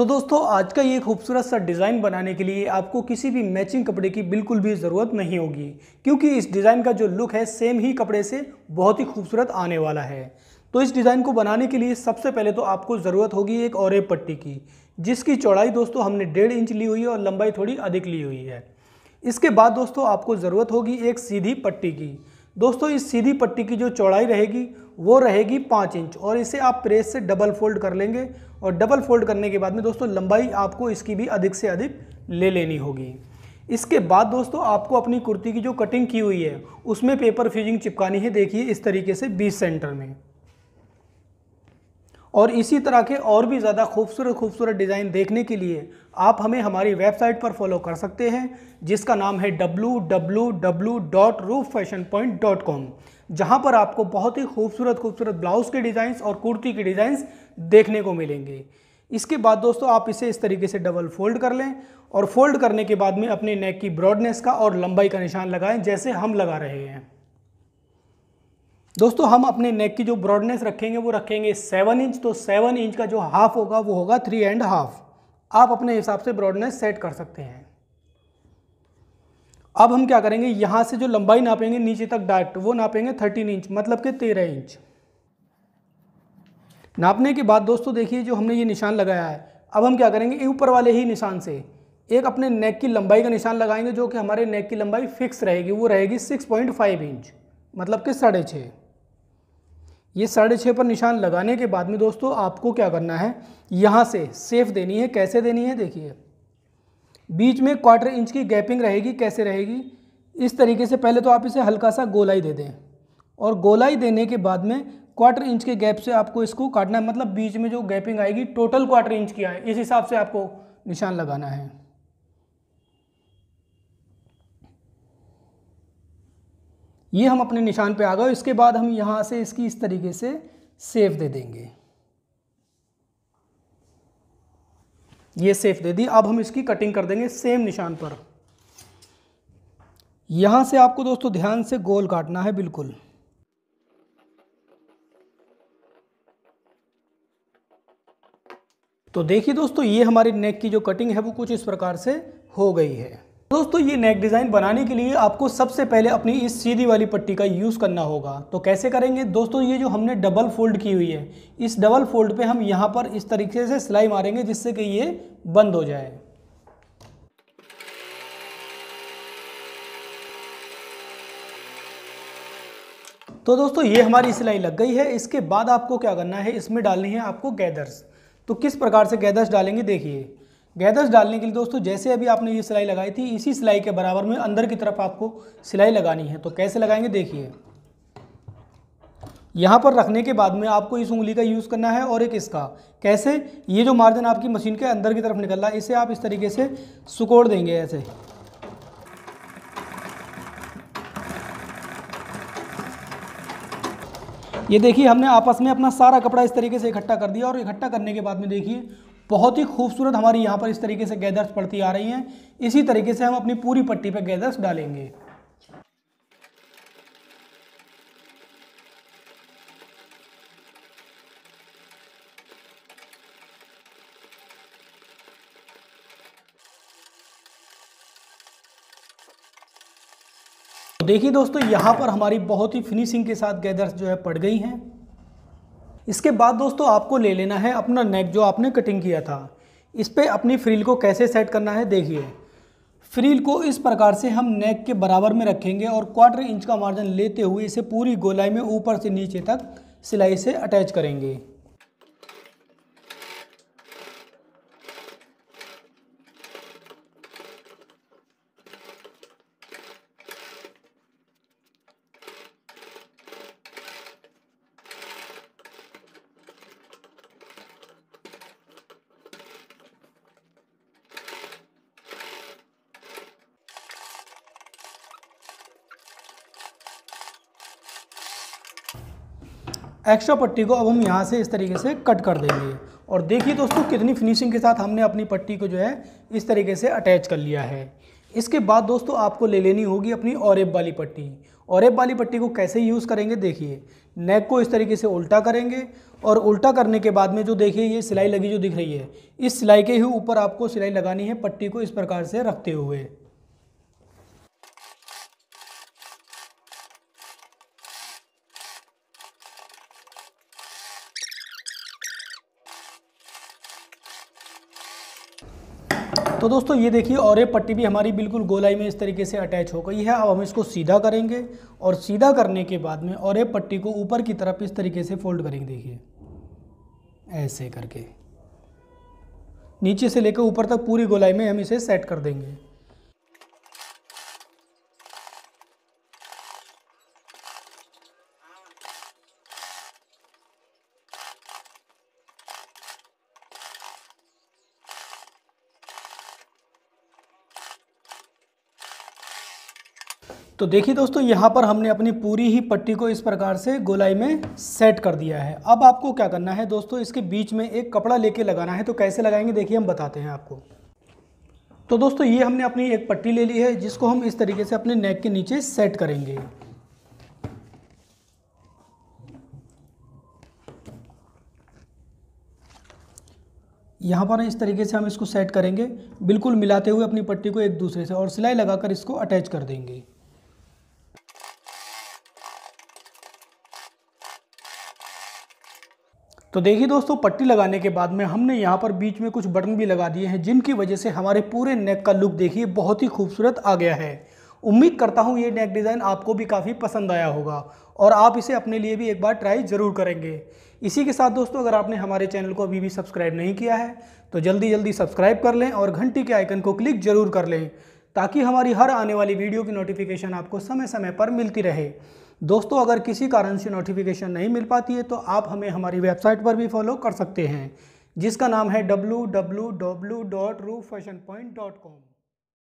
तो दोस्तों आज का ये खूबसूरत सा डिज़ाइन बनाने के लिए आपको किसी भी मैचिंग कपड़े की बिल्कुल भी ज़रूरत नहीं होगी क्योंकि इस डिज़ाइन का जो लुक है सेम ही कपड़े से बहुत ही खूबसूरत आने वाला है तो इस डिज़ाइन को बनाने के लिए सबसे पहले तो आपको ज़रूरत होगी एक और पट्टी की जिसकी चौड़ाई दोस्तों हमने डेढ़ इंच ली हुई है और लंबाई थोड़ी अधिक ली हुई है इसके बाद दोस्तों आपको ज़रूरत होगी एक सीधी पट्टी की दोस्तों इस सीधी पट्टी की जो चौड़ाई रहेगी वो रहेगी पाँच इंच और इसे आप प्रेस से डबल फोल्ड कर लेंगे और डबल फोल्ड करने के बाद में दोस्तों लंबाई आपको इसकी भी अधिक से अधिक ले लेनी होगी इसके बाद दोस्तों आपको अपनी कुर्ती की जो कटिंग की हुई है उसमें पेपर फ्यूजिंग चिपकानी है देखिए इस तरीके से बीस सेंटर में और इसी तरह के और भी ज़्यादा खूबसूरत खूबसूरत डिज़ाइन देखने के लिए आप हमें हमारी वेबसाइट पर फॉलो कर सकते हैं जिसका नाम है www.rooffashionpoint.com जहां पर आपको बहुत ही खूबसूरत खूबसूरत ब्लाउज़ के डिज़ाइंस और कुर्ती के डिज़ाइंस देखने को मिलेंगे इसके बाद दोस्तों आप इसे इस तरीके से डबल फोल्ड कर लें और फोल्ड करने के बाद में अपने नेक की ब्रॉडनेस का और लंबाई का निशान लगाएं जैसे हम लगा रहे हैं दोस्तों हम अपने नेक की जो ब्रॉडनेस रखेंगे वो रखेंगे सेवन इंच तो सेवन इंच का जो हाफ होगा वो होगा थ्री एंड हाफ आप अपने हिसाब से ब्रॉडनेस सेट कर सकते हैं अब हम क्या करेंगे यहाँ से जो लंबाई नापेंगे नीचे तक डायरेक्ट वो नापेंगे थर्टीन इंच मतलब कि तेरह इंच नापने के बाद दोस्तों देखिए जो हमने ये निशान लगाया है अब हम क्या करेंगे ऊपर वाले ही निशान से एक अपने नेक की लंबाई का निशान लगाएंगे जो कि हमारे नेक की लंबाई फिक्स रहेगी वो रहेगी सिक्स पॉइंट फाइव इंच मतलब कि साढ़े छः ये साढ़े छः पर निशान लगाने के बाद में दोस्तों आपको क्या करना है यहाँ से सेफ देनी है कैसे देनी है देखिए बीच में क्वार्टर इंच की गैपिंग रहेगी कैसे रहेगी इस तरीके से पहले तो आप इसे हल्का सा गोलाई दे दें और गोलाई देने के बाद में क्वार्टर इंच के गैप से आपको इसको काटना है मतलब बीच में जो गैपिंग आएगी टोटल क्वार्टर इंच की आए इस हिसाब से आपको निशान लगाना है ये हम अपने निशान पे आ गए इसके बाद हम यहाँ से इसकी इस तरीके से सेफ दे देंगे ये सेफ दे दी अब हम इसकी कटिंग कर देंगे सेम निशान पर यहाँ से आपको दोस्तों ध्यान से गोल काटना है बिल्कुल तो देखिए दोस्तों ये हमारी नेक की जो कटिंग है वो कुछ इस प्रकार से हो गई है दोस्तों ये नेक डिज़ाइन बनाने के लिए आपको सबसे पहले अपनी इस सीधी वाली पट्टी का यूज़ करना होगा तो कैसे करेंगे दोस्तों ये जो हमने डबल फोल्ड की हुई है इस डबल फोल्ड पे हम यहाँ पर इस तरीके से सिलाई मारेंगे जिससे कि ये बंद हो जाए तो दोस्तों ये हमारी सिलाई लग गई है इसके बाद आपको क्या करना है इसमें डालनी है आपको गैदर्स तो किस प्रकार से गैदर्स डालेंगे देखिए गैदर्स डालने के लिए दोस्तों जैसे अभी आपने ये सिलाई लगाई थी इसी सिलाई के बराबर में अंदर की तरफ आपको सिलाई लगानी है तो कैसे लगाएंगे देखिए यहाँ पर रखने के बाद में आपको इस उंगली का यूज़ करना है और एक इसका कैसे ये जो मार्जिन आपकी मशीन के अंदर की तरफ निकल रहा है इसे आप इस तरीके से सुकोड़ देंगे ऐसे ये देखिए हमने आपस में अपना सारा कपड़ा इस तरीके से इकट्ठा कर दिया और इकट्ठा करने के बाद में देखिए बहुत ही खूबसूरत हमारी यहाँ पर इस तरीके से गैदर्स पड़ती आ रही हैं इसी तरीके से हम अपनी पूरी पट्टी पर गैदर्स डालेंगे तो देखिए दोस्तों यहाँ पर हमारी बहुत ही फिनिशिंग के साथ गैदर्स जो है पड़ गई हैं इसके बाद दोस्तों आपको ले लेना है अपना नेट जो आपने कटिंग किया था इस पर अपनी फ्रील को कैसे सेट करना है देखिए फ्रील को इस प्रकार से हम नेक के बराबर में रखेंगे और क्वार्टर इंच का मार्जिन लेते हुए इसे पूरी गोलाई में ऊपर से नीचे तक सिलाई से अटैच करेंगे एक्स्ट्रा पट्टी को अब हम यहाँ से इस तरीके से कट कर देंगे और देखिए दोस्तों कितनी फिनिशिंग के साथ हमने अपनी पट्टी को जो है इस तरीके से अटैच कर लिया है इसके बाद दोस्तों आपको ले लेनी होगी अपनी औरब वाली पट्टी औरब वाली पट्टी को कैसे यूज़ करेंगे देखिए नेक को इस तरीके से उल्टा करेंगे और उल्टा करने के बाद में जो देखिए ये सिलाई लगी जो दिख रही है इस सिलाई के ही ऊपर आपको सिलाई लगानी है पट्टी को इस प्रकार से रखते हुए तो दोस्तों ये देखिए और ये पट्टी भी हमारी बिल्कुल गोलाई में इस तरीके से अटैच हो गई है अब हम इसको सीधा करेंगे और सीधा करने के बाद में और ये पट्टी को ऊपर की तरफ इस तरीके से फोल्ड करेंगे देखिए ऐसे करके नीचे से लेकर ऊपर तक पूरी गोलाई में हम इसे सेट कर देंगे तो देखिए दोस्तों यहाँ पर हमने अपनी पूरी ही पट्टी को इस प्रकार से गोलाई में सेट कर दिया है अब आपको क्या करना है दोस्तों इसके बीच में एक कपड़ा लेके लगाना है तो कैसे लगाएंगे देखिए हम बताते हैं आपको तो दोस्तों ये हमने अपनी एक पट्टी ले ली है जिसको हम इस तरीके से अपने नेक के नीचे सेट करेंगे यहाँ पर इस तरीके से हम इसको सेट करेंगे बिल्कुल मिलाते हुए अपनी पट्टी को एक दूसरे से और सिलाई लगाकर इसको अटैच कर देंगे तो देखिए दोस्तों पट्टी लगाने के बाद में हमने यहाँ पर बीच में कुछ बटन भी लगा दिए हैं जिनकी वजह से हमारे पूरे नेक का लुक देखिए बहुत ही खूबसूरत आ गया है उम्मीद करता हूँ ये नेक डिज़ाइन आपको भी काफ़ी पसंद आया होगा और आप इसे अपने लिए भी एक बार ट्राई ज़रूर करेंगे इसी के साथ दोस्तों अगर आपने हमारे चैनल को अभी भी सब्सक्राइब नहीं किया है तो जल्दी जल्दी सब्सक्राइब कर लें और घंटी के आइकन को क्लिक जरूर कर लें ताकि हमारी हर आने वाली वीडियो की नोटिफिकेशन आपको समय समय पर मिलती रहे दोस्तों अगर किसी कारण से नोटिफिकेशन नहीं मिल पाती है तो आप हमें हमारी वेबसाइट पर भी फॉलो कर सकते हैं जिसका नाम है W dot fashion point dot com